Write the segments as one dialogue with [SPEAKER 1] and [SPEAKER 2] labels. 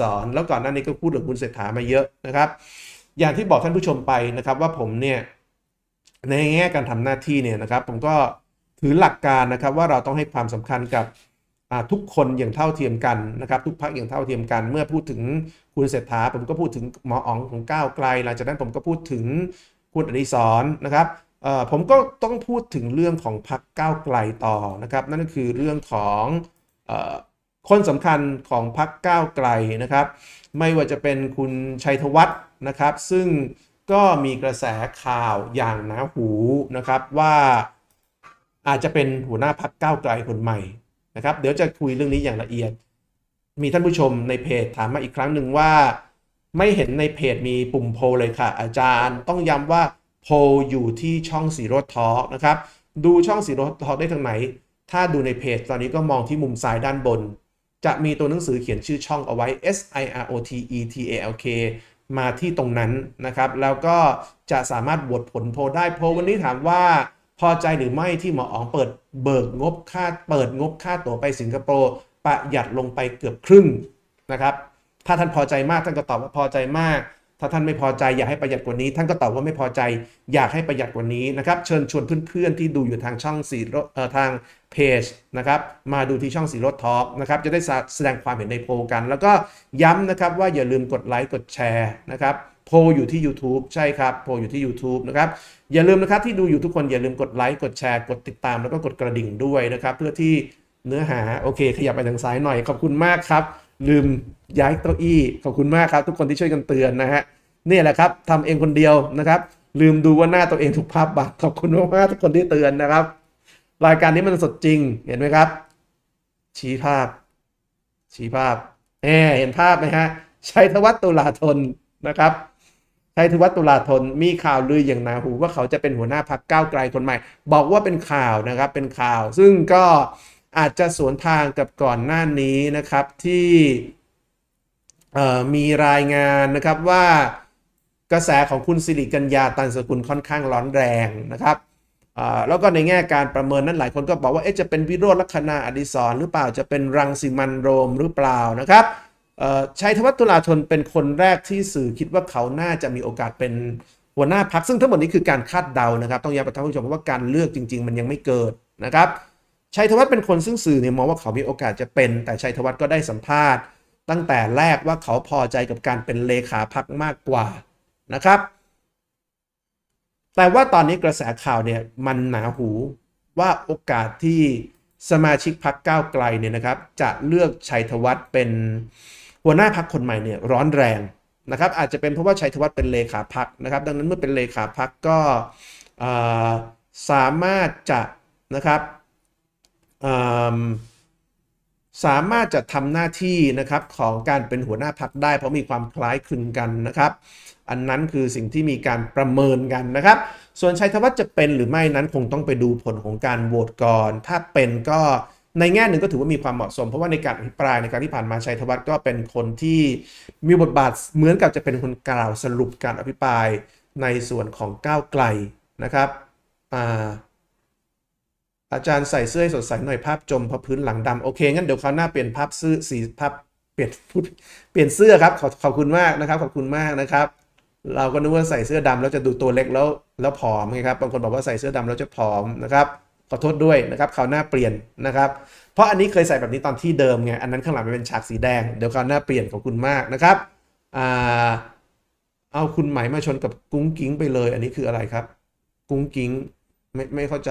[SPEAKER 1] สอนแล้วก่อนหน้านี้ก็พูดถึงคุณเศรษฐามาเยอะนะครับ อย่างที่บอกท่านผู้ชมไปนะครับว่าผมเนี่ยในแง่การทำหน้าที่เนี่ยนะครับผมก็ถือหลักการนะครับว่าเราต้องให้ความสำคัญกับทุกคนอย่างเท่าเทียมกันนะครับ ทุกพักอย่างเท่าเทียมกัน เมื่อพูดถึงคุณเศรษฐาผมก็พูดถึงหมออ๋องของก้าวไกลหลังจากนั้นผมก็พูดถึงคุณอดิศรนะครับผมก็ต้องพูดถึงเรื่องของพักก้าวไกลต่อนะครับนั่นก็คือเรื่องของคนสำคัญของพรรคก้าวไกลนะครับ ไม่ว่าจะเป็นคุณชัยธวัฒน์นะครับ ซึ่งก็มีกระแสข่าวอย่างหนาหูนะครับว่าอาจจะเป็นหัวหน้าพรรคก้าวไกลคนใหม่นะครับเดี๋ยวจะคุยเรื่องนี้อย่างละเอียด มีท่านผู้ชมในเพจถามมาอีกครั้งหนึ่งว่า ไม่เห็นในเพจมีปุ่มโพลเลยค่ะ อาจารย์ต้องย้ำว่าโพอยู่ที่ช่องสีรถทอนะครับดูช่องสีรถทอได้ทางไหน ถ้าดูในเพจตอนนี้ก็มองที่มุมซ้ายด้านบนจะมีตัวหนังสือเขียนชื่อช่องเอาไว้ S I R O T E T A L K มาที่ตรงนั้นนะครับ แล้วก็จะสามารถบทผลโพได้โพวันนี้ถามว่าพอใจหรือไม่ที่หมออ๋องเปิดเบิกงบค่าเปิดงบค่าตั๋วไปสิงคโปร์ประหยัดลงไปเกือบครึ่งนะครับ ถ้าท่านพอใจมาก ท่านก็ตอบว่าพอใจมากถ้าท่านไม่พอใจอยากให้ประหยัดกว่านี้ ท่านก็ตอบว่าไม่พอใจ อยากให้ประหยัดกว่านี้นะครับ เชิญชวนเพื่อนๆที่ดูอยู่ทางช่องสีทางเพจนะครับ มาดูที่ช่องสีรถทอล์กนะครับจะได้แสดงความเห็นในโพลกัน แล้วก็ย้ำนะครับว่าอย่าลืมกดไลค์กดแชร์นะครับโพลอยู่ที่ YouTube ใช่ครับโพลอยู่ที่ YouTube นะครับอย่าลืมนะครับที่ดูอยู่ทุกคนอย่าลืมกดไลค์กดแชร์กดติดตามแล้วก็กดกระดิ่งด้วยนะครับเพื่อที่เนื้อหาโอเค ขยับไปทางซ้ายหน่อยขอบคุณมากครับลืมย้ายเก้าอี้ขอบคุณมากครับ ทุกคนที่ช่วยกันเตือนนะฮะนี่แหละครับทำเองคนเดียวนะครับ ลืมดูว่าหน้าตัวเองถูกภาพบัตขอบคุณมากทุกคนที่เตือนนะครับ รายการนี้มันสดจริงเห็นไหมครับ ชี้ภาพ ชี้ภาพแหมเห็นภาพไหมฮะชัยธวัฒน์ตุลาธนนะครับชัยธวัฒน์ตุลาธนมีข่าว ลืออย่างหนาหู ว่าเขาจะเป็นหัวหน้าพักก้าวไกลคนใหม่บอกว่าเป็นข่าวนะครับเป็นข่าวซึ่งก็อาจจะสวนทางกับก่อนหน้านี้นะครับที่มีรายงานนะครับว่ากระแสของคุณสิริกัญญาตันสกุลค่อนข้างร้อนแรงนะครับแล้วก็ในแง่การประเมินนั้นหลายคนก็บอกว่าจะเป็นวิโรธลัคนาอดิศรหรือเปล่าจะเป็นรังสิมันโรมหรือเปล่านะครับชัยธวัฒน์ตุลาธนเป็นคนแรกที่สื่อคิดว่าเขา น่าจะมีโอกาสเป็นหัวหน้าพักซึ่งทั้งหมดนี้คือการคาดเดานะครับ ต้องย้ำไปท่านผู้ชมว่าการเลือกจริง ๆ มันยังไม่เกิดนะครับชัยธวัฒน์เป็นคนซึ่งสื่อเนี่ยมองว่าเขามีโอกาสจะเป็นแต่ชัยธวัฒน์ก็ได้สัมภาษณ์ตั้งแต่แรกว่าเขาพอใจกับการเป็นเลขาพักมากกว่านะครับ แต่ว่าตอนนี้กระแสข่าวเนี่ยมันหนาหูว่าโอกาสที่สมาชิกพักก้าวไกลเนี่ยนะครับ จะเลือกชัยธวัฒน์เป็นหัวหน้าพักคนใหม่เนี่ยร้อนแรงนะครับ อาจจะเป็นเพราะว่าชัยธวัฒน์เป็นเลขาพักนะครับ ดังนั้นเมื่อเป็นเลขาพักก็สามารถจะนะครับสามารถจะทำหน้าที่นะครับของการเป็นหัวหน้าพักได้ เพราะมีความคล้ายคลึงกันนะครับ อันนั้นคือสิ่งที่มีการประเมินกันนะครับ ส่วนชัยธวัฒน์จะเป็นหรือไม่นั้นคงต้องไปดูผลของการโหวตก่อนถ้าเป็นก็ในแง่หนึ่งก็ถือว่ามีความเหมาะสม เพราะว่าในการอภิปรายในการที่ผ่านมาชัยธวัฒน์ก็เป็นคนที่มีบทบาทเหมือนกับจะเป็นคนกล่าวสรุปการอภิปรายในส่วนของก้าวไกลนะครับอ่าอาจารย์ใส่เสื้อสดใสหน่อย ภาพจมพอพื้นหลังดำโอเค งั้นเดี๋ยวคราวหน้าเปลี่ยนภาพเสื้อสีภาพเปลี่ยนพูดเปลี่ยนเสื้อครับขอขอบคุณมากนะครับ ขอบคุณมากนะครับ เราก็นึกว่าใส่เสื้อดำแล้วจะดูตัวเล็กแล้ว แล้วผอมไงครับบางคนบอกว่าใส่เสื้อดำแล้วจะผอมนะครับขอโทษด้วยนะครับคราวหน้าเปลี่ยนนะครับ เพราะอันนี้เคยใส่แบบนี้ตอนที่เดิมไงอันนั้นข้างหลังมันเป็นฉากสีแดง เดี๋ยวคราวหน้าเปลี่ยนขอบคุณมากนะครับอ่าเอาคุณไหมมาชนกับกุ้งกิ้งไปเลย อันนี้คืออะไรครับ กุ้งกิ้งไม่ไม่เข้าใจ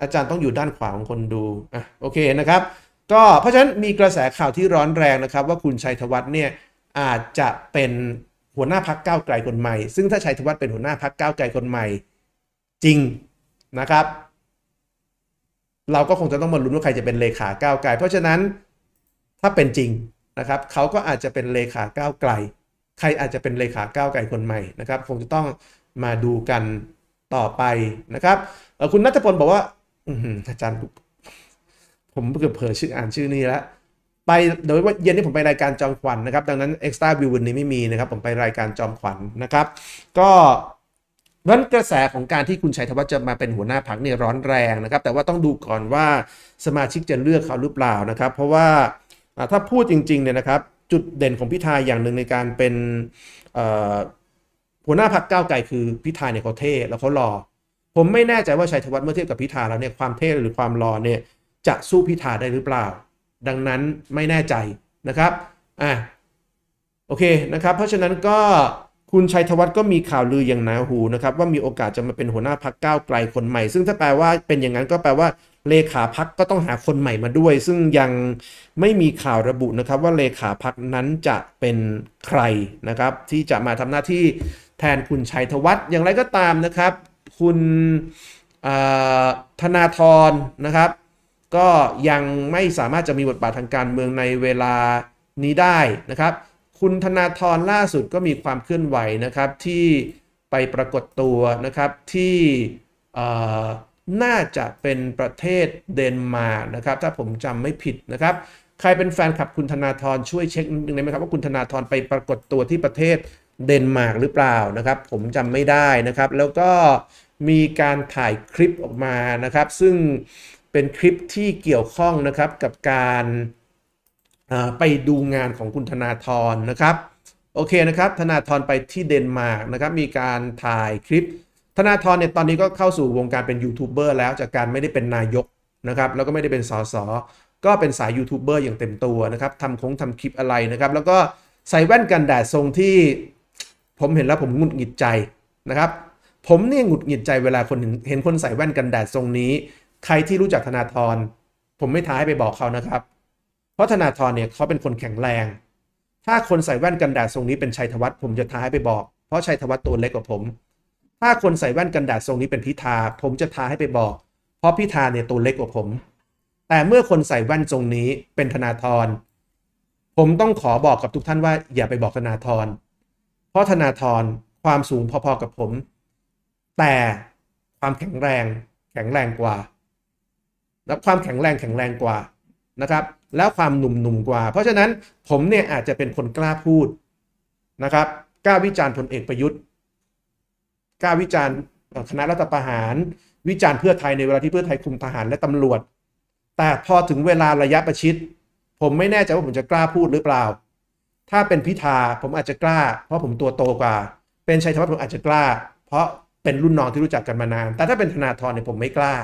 [SPEAKER 1] อาจารย์ต้องอยู่ด้านขวาของคนดู อ่ะ โอเค นะครับ ก็เพราะฉะนั้นมีกระแสข่าวที่ร้อนแรงนะครับ ว่าคุณชัยธวัฒน์เนี่ย อาจจะเป็นหัวหน้าพักเก้าวไกลคนใหม่ ซึ่งถ้าชัยธวัฒน์เป็นหัวหน้าพักเก้าวไกลคนใหม่ จริงนะครับ เราก็คงจะต้องมาลุ้นว่าใครจะเป็นเลขาก้าวไกล เพราะฉะนั้นถ้าเป็นจริงนะครับ เขาก็อาจจะเป็นเลขาก้าวไกล ใครอาจจะเป็นเลขาก้าวไกลคนใหม่นะครับ คงจะต้องมาดูกันต่อไปนะครับคุณนัทพลบอกว่าอาจารย์ผมเกือบเผยชื่ออ่านชื่อนี้แล้วไปเดี๋ยวเย็นนี้ผมไปรายการจอมขวัญนนะครับ ดังนั้นเอ็กซ์ต้าวิววันนี้ไม่มีนะครับ ผมไปรายการจอมขวัญนนะครับ ก็ดัรากระแสของการที่คุณชัยธวัฒน์จะมาเป็นหัวหน้าพักเนี่ยร้อนแรงนะครับ แต่ว่าต้องดูก่อนว่าสมาชิกจะเลือกเขาหรือเปล่านะครับ เพราะว่าถ้าพูดจริงๆเนี่ยนะครับ จุดเด่นของพิธายอย่างหนึ่งในการเป็นหัวหน้าพักเก้าไก่คือพิธายเนี่ยเขาเท่แล้วเขาหล่อผมไม่แน่ใจว่าชัยธวัฒน์เมื่อเทียบกับพิธาแล้วเนี่ยความเท่หรือความรอเนี่ยจะสู้พิธาได้หรือเปล่า ดังนั้นไม่แน่ใจนะครับอ่ะโอเคนะครับ เพราะฉะนั้นก็คุณชัยธวัฒน์ก็มีข่าวลืออย่างหนาหูนะครับ ว่ามีโอกาสจะมาเป็นหัวหน้าพักก้าวไกลคนใหม่ ซึ่งถ้าแปลว่าเป็นอย่างนั้นก็แปลว่าเลขาพักก็ต้องหาคนใหม่มาด้วย ซึ่งยังไม่มีข่าวระบุนะครับ ว่าเลขาพักนั้นจะเป็นใครนะครับ ที่จะมาทำหน้าที่แทนคุณชัยธวัฒน์อย่างไรก็ตามนะครับคุณธนาธรนะครับ ก็ยังไม่สามารถจะมีบทบาททางการเมืองในเวลานี้ได้นะครับ คุณธนาธรล่าสุดก็มีความเคลื่อนไหวนะครับที่ไปปรากฏตัวนะครับที่น่าจะเป็นประเทศเดนมาร์กนะครับถ้าผมจำไม่ผิดนะครับ ใครเป็นแฟนคลับคุณธนาธรช่วยเช็คหนึ่งได้ไหมครับว่าคุณธนาธรไปปรากฏตัวที่ประเทศเดนมาร์กหรือเปล่านะครับ ผมจำไม่ได้นะครับแล้วก็มีการถ่ายคลิปออกมานะครับ ซึ่งเป็นคลิปที่เกี่ยวข้องนะครับกับการไปดูงานของคุณธนาธรนะครับ โอเคนะครับธนาธรไปที่เดนมาร์กนะครับ มีการถ่ายคลิป ธนาธรเนี่ยตอนนี้ก็เข้าสู่วงการเป็นยูทูบเบอร์แล้วจากการไม่ได้เป็นนายกนะครับ แล้วก็ไม่ได้เป็นสสก็เป็นสายยูทูบเบอร์อย่างเต็มตัวนะครับทำคงทำคลิปอะไรนะครับ แล้วก็ใส่แว่นกันแดดทรงที่ผมเห็นแล้วผมงุดหงิดใจนะครับผมเนี่ยหงุดหงิดใจเวลาคนเห็นคนใส่แว่นกันแดดทรงนี้ ใครที่รู้จักธนาธรผมไม่ท้าให้ ไปบอกเขานะครับ เพราะ ธนาธรเนี่ยเขาเป็นคนแข็งแรง ถ้าคนใส่แว่นกันแดดทรงนี้ เป็นชัยธวัฒน์ผมจะท้าให้ไปบอก เพราะชัยธวัฒน์ตัวเล็กกว่าผม ถ้าคนใส่แว่นกันแดดทรงนี้เป็นพิธา ผมจะท้าให้ไปบอก เพราะพิธาเนี่ยตัวเล็กกว่าผม แต่เมื่อคนใส่แว่นทรงนี้เป็นธนาธรผมต้องขอบอกกับทุกท่านว่าอย่าไปบอกธนาธรเพราะธนาธรความสูงพอๆกับผมแต่ ความแข็งแรงแข็งแรงกว่า แล้วความแข็งแรงแข็งแรงกว่านะครับ แล้วความหนุ่มหนุ่มกว่า เพราะฉะนั้นผมเนี่ยอาจจะเป็นคนกล้าพูดนะครับกล้าวิจารณ์พลเอกประยุทธ์กล้าวิจารณ์คณะรัฐประหาร วิจารณ์เพื่อไทยในเวลาที่เพื่อไทยคุมทหารและตำรวจ แต่พอถึงเวลาระยะประชิดผมไม่แน่ใจว่าผมจะกล้าพูดหรือเปล่า ถ้าเป็นพิธาผมอาจจะกล้า เพราะผมตัวโตกว่า เป็นชัยธวัฒน์ผมอาจจะกล้าเพราะเป็นรุ่นน้องที่รู้จักกันมานาน แต่ถ้าเป็นธนาธรเนี่ยผมไม่กล้า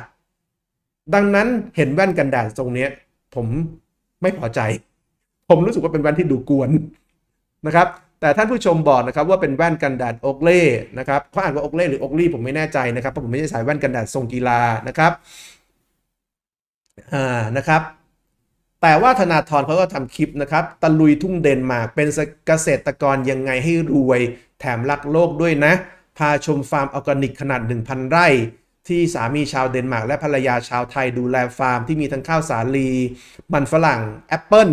[SPEAKER 1] ดังนั้นเห็นแว่นกันแดดทรงนี้ ผมไม่พอใจ ผมรู้สึกว่าเป็นแว่นที่ดูกวนนะครับ แต่ท่านผู้ชมบอกนะครับ ว่าเป็นแว่นกันแดดโอกเล่นะครับเขาอ่านว่าโอกเล่หรือโอกลี่ผมไม่แน่ใจนะครับเพราะผมไม่ใช่สายแว่นกันแดดทรงกีฬานะครับ อ่า นะครับ แต่ว่าธนาธรเขาก็ทำคลิปนะครับ ตะลุยทุ่งเดนมาร์กเป็นเกษตรกรยังไงให้รวยแถมรักโลกด้วยนะพาชมฟาร์มออร์แกนิกขนาด 1,000 ไร่ ที่สามีชาวเดนมาร์กและภรรยาชาวไทยดูแลฟาร์มที่มีทั้งข้าวสาลีมันฝรั่งแอปเปิล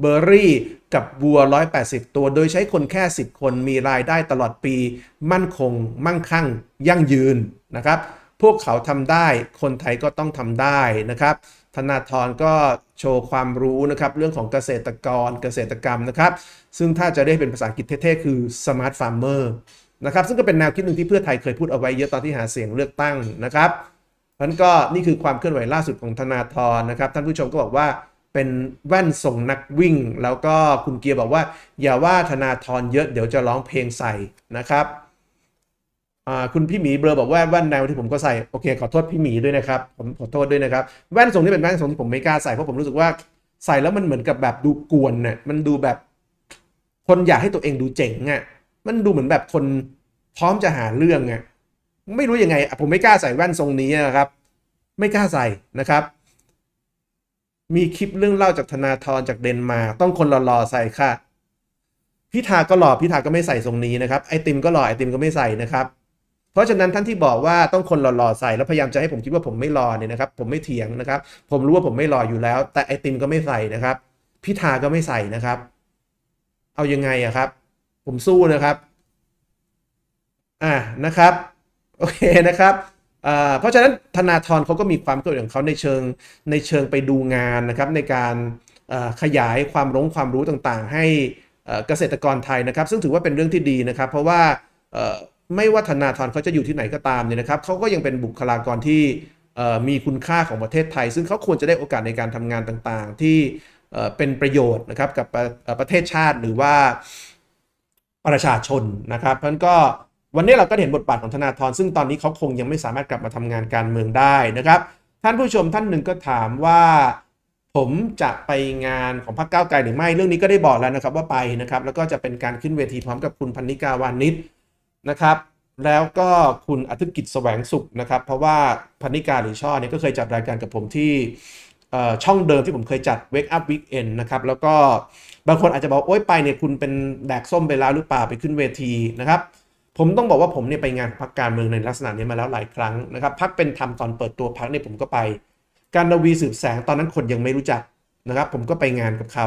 [SPEAKER 1] เบอร์รี่กับวัว180 ตัว โดยใช้คนแค่ 10 คนมีรายได้ตลอดปี มั่นคง มั่งคั่ง ยั่งยืนนะครับพวกเขาทำได้คนไทยก็ต้องทำได้นะครับธนาธรก็โชว์ความรู้นะครับเรื่องของเกษตรกรเกษตรกรรมนะครับซึ่งถ้าจะได้เป็นภาษาอังกฤษเท่ๆคือ smart farmer นะครับซึ่งก็เป็นแนวคิดหนึ่งที่เพื่อไทยเคยพูดเอาไว้เยอะตอนที่หาเสียงเลือกตั้งนะครับนั้นก็นี่คือความเคลื่อนไหวล่าสุดของธนาธรนะครับท่านผู้ชมก็บอกว่าเป็นแว่นส่งนักวิ่ง แล้วก็คุณเกียร์บอกว่า อย่าว่าธนาธรเยอะ เดี๋ยวจะร้องเพลงใส่นะครับคุณพี่หมีเบอร์บอกว่าแว่นแนวที่ผมก็ใส่โอเคขอโทษพี่หมีด้วยนะครับผมขอโทษด้วยนะครับแว่นส่งที่เป็นแว่นส่งที่ผมไม่กล้าใส่เพราะผมรู้สึกว่าใส่แล้วมันเหมือนกับแบบดูกวนเน่ยมันดูแบบคนอยากให้ตัวเองดูเจ๋งอ่ะมันดูเหมือนแบบคนพร้อมจะหาเรื่องไงไม่รู้ยังไง ผมไม่กล้าใส่แว่นทรงนี้นะครับ ไม่กล้าใส่นะครับ มีคลิปเรื่องเล่าจากธนาธรจากเดนมาต้องคนหล่อๆใส่ค่ะ พิธาก็หล่อพิธาก็ไม่ใส่ทรงนี้นะครับไอติม ก็หล่อไอติมก็ไม่ใส่นะครับ เพราะฉะนั้นท่านที่บอกว่าต้องคนหล่อๆใส่แล้วพยายามจะให้ผมคิดว่าผมไม่หล่อเนี่ยนะครับ ผมไม่เถียงนะครับ ผมรู้ว่าผมไม่หล่ออยู่แล้ว แต่ไอติมก็ไม่ใส่นะครับ พิธาก็ไม่ใส่นะครับ เอายังไงอะครับผมสู้นะครับ อ่า นะครับ โอเค นะครับเพราะฉะนั้นธนาธรเขาก็มีความตัวอย่างเขาในเชิง ในเชิงไปดูงานนะครับในการขยายความรู้ความรู้ต่างๆให้เกษตรกรไทยนะครับ ซึ่งถือว่าเป็นเรื่องที่ดีนะครับ เพราะว่าไม่ว่าธนาธรเขาจะอยู่ที่ไหนก็ตามเนี่ยนะครับเขาก็ยังเป็นบุคลากรที่มีคุณค่าของประเทศไทย ซึ่งเขาควรจะได้โอกาสในการทำงานต่างๆ ที่เป็นประโยชน์นะครับกับประเทศชาติหรือว่าประชาชนนะครับเพราะนั้นก็วันนี้เราก็เห็นบทบาทของธนาธรซึ่งตอนนี้เขาคงยังไม่สามารถกลับมาทำงานการเมืองได้นะครับท่านผู้ชมท่านหนึ่งก็ถามว่าผมจะไปงานของพรรคก้าวไกลหรือไม่เรื่องนี้ก็ได้บอกแล้วนะครับว่าไปนะครับแล้วก็จะเป็นการขึ้นเวทีพร้อมกับคุณพันนิกาวานิชนะครับ แล้วก็คุณอธิกิจแสวงสุขนะครับเพราะว่าพันนิกาหรือช่อเนี่ยก็เคยจัดรายการกับผมที่ช่องเดิมที่ผมเคยจัด Wake Up Weekend นะครับแล้วก็บางคนอาจจะบอกโอ๊ยไปเนี่ยคุณเป็นแดกส้มไปแล้วหรือเปล่าไปขึ้นเวทีนะครับ ผมต้องบอกว่าผมเนี่ยไปงานพักการเมืองในลักษณะนี้มาแล้วหลายครั้งนะครับพักเป็นธรรมตอนเปิดตัวพักเนี่ยผมก็ไป การดวีสืบแสงตอนนั้นคนยังไม่รู้จักนะครับ ผมก็ไปงานกับเขา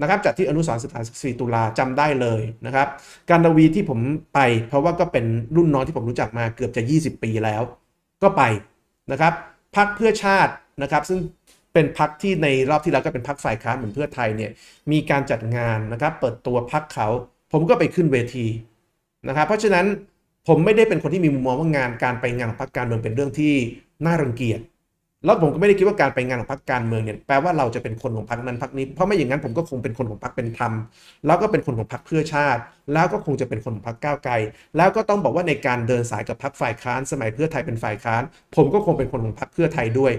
[SPEAKER 1] นะครับจัดที่อนุสรณ์สถาน14ตุลาจำได้เลยนะครับ การดวีที่ผมไป เพราะว่าก็เป็นรุ่นน้องที่ผมรู้จักมาเกือบจะ 20 ปีแล้วก็ไปนะครับพักเพื่อชาตินะครับ ซึ่งเป็นพักที่ในรอบที่แล้วก็เป็นพักฝ่ายค้านเหมือนเพื่อไทยเนี่ยมีการจัดงานนะครับเปิดตัวพักเขา ผมก็ไปขึ้นเวทีนะครับเพราะฉะนั้นผมไม่ได้เป็นคนที่มีมุมมองว่างานการไปงานของพักการเมืองเป็นเรื่องที่น่ารังเกียจแล้วผมก็ไม่ได้คิดว่าการไปงานของพักการเมืองเนี่ยแปลว่าเราจะเป็นคนของพักนั้นพักนี้เพราะไม่อย่างนั้นผมก็คงเป็นคนของพักเป็นธรรม แล้วก็เป็นคนของพักเพื่อชาติ แล้วก็คงจะเป็นคนของพักก้าวไกลแล้วก็ต้องบอกว่าในการเดินสายกับพักฝ่ายค้านสมัยเพื่อไทยเป็นฝ่ายค้าน ผมก็คงเป็นคนของพักเพื่อไทยด้วย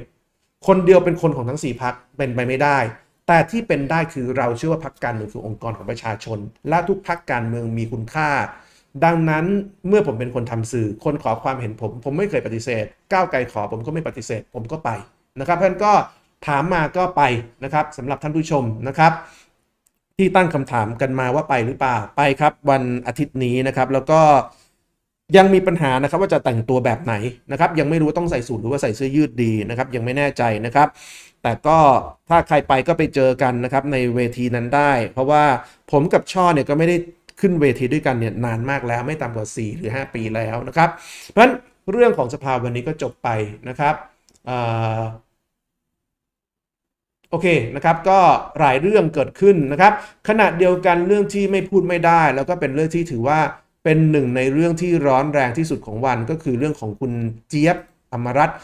[SPEAKER 1] คนเดียวเป็นคนของทั้ง 4พักเป็นไปไม่ได้ แต่ที่เป็นได้คือเราเชื่อว่าพักการเมืองคือองค์กรของประชาชน และทุกพักการเมืองมีคุณค่า ดังนั้นเมื่อผมเป็นคนทำสื่อคนขอความเห็นผม ผมไม่เคยปฏิเสธ ก้าวไกลขอผมก็ไม่ปฏิเสธ ผมก็ไปนะครับท่านก็ถามมาก็ไปนะครับสำหรับท่านผู้ชมนะครับ ที่ตั้งคำถามกันมาว่าไปหรือเปล่าไปครับวันอาทิตย์นี้นะครับแล้วก็ยังมีปัญหานะครับว่าจะแต่งตัวแบบไหนนะครับยังไม่รู้ต้องใส่สูทหรือว่าใส่เสื้อยืดดีนะครับ ยังไม่แน่ใจนะครับ แต่ก็ถ้าใครไปก็ไปเจอกันนะครับในเวทีนั้นได้ เพราะว่าผมกับช่อเนี่ยก็ไม่ได้ขึ้นเวทีด้วยกันเนี่ยนานมากแล้วไม่ต่ำกว่า4หรือ 5 ปีแล้วนะครับ เพราะฉะนั้นเรื่องของสภาวันนี้ก็จบไปนะครับโอเคนะครับ ก็หลายเรื่องเกิดขึ้นนะครับขณะเดียวกันเรื่องที่ไม่พูดไม่ได้แล้วก็เป็นเรื่องที่ถือว่าเป็นหนึ่งในเรื่องที่ร้อนแรงที่สุดของวันก็คือเรื่องของคุณเจี๊ยบอมรัตน์